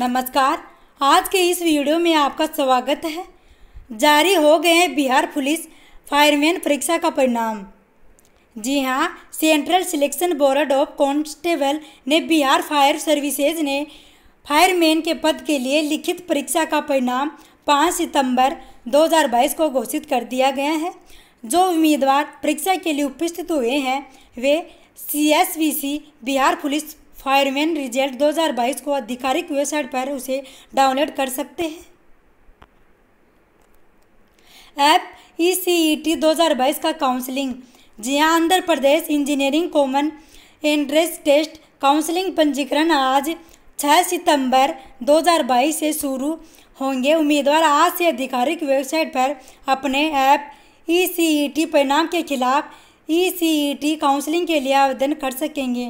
नमस्कार आज के इस वीडियो में आपका स्वागत है जारी हो गए हैं बिहार पुलिस फायरमैन परीक्षा का परिणाम जी हाँ central selection board of constable ने बिहार फायर सर्विसेज ने फायरमैन के पद के लिए लिखित परीक्षा का परिणाम 5 सितंबर 2022 को घोषित कर दिया गया है जो उम्मीदवार परीक्षा के लिए उपस्थित हुए हैं वे सी बिहार पुलिस फायरमैन रिजल्ट 2022 को आधिकारिक वेबसाइट पर उसे डाउनलोड कर सकते हैं ऐप ई सी ई टी दो का काउंसलिंग जी हाँ Andhra Pradesh engineering common entrance test counselling पंजीकरण आज 6 सितंबर 2022 से शुरू होंगे उम्मीदवार आज से आधिकारिक वेबसाइट पर अपने ऐप ई सी ई टी परिणाम के खिलाफ ई सी ई टी काउंसलिंग के लिए आवेदन कर सकेंगे